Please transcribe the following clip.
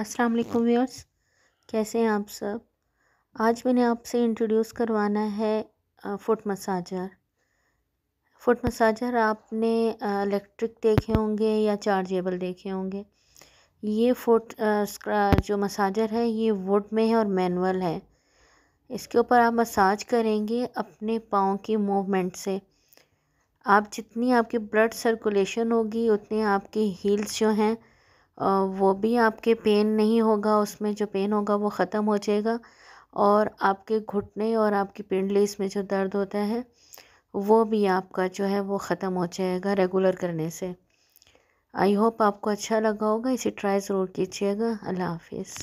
अस्सलाम वालेकुम व्यूअर्स कैसे हैं आप सब आज मैंने आपसे इंट्रोड्यूस करवाना है फुट मसाजर फुट मसाजर आपने इलेक्ट्रिक देखे होंगे या चार्जेबल देखे होंगे ये फुट जो मसाजर है ये वुड में है और मैनुअल है इसके ऊपर आप मसाज करेंगे अपने पाँव की मूवमेंट से आप जितनी आपकी ब्लड सर्कुलेशन होगी उतनी आपकी हील्स जो हैं वो भी आपके पेन नहीं होगा उसमें जो पेन होगा वो ख़त्म हो जाएगा और आपके घुटने और आपकी पिंडलीस में जो दर्द होता है वो भी आपका जो है वो ख़त्म हो जाएगा रेगुलर करने से आई होप आपको अच्छा लगा होगा इसे ट्राई ज़रूर कीजिएगा अल्लाह हाफिज़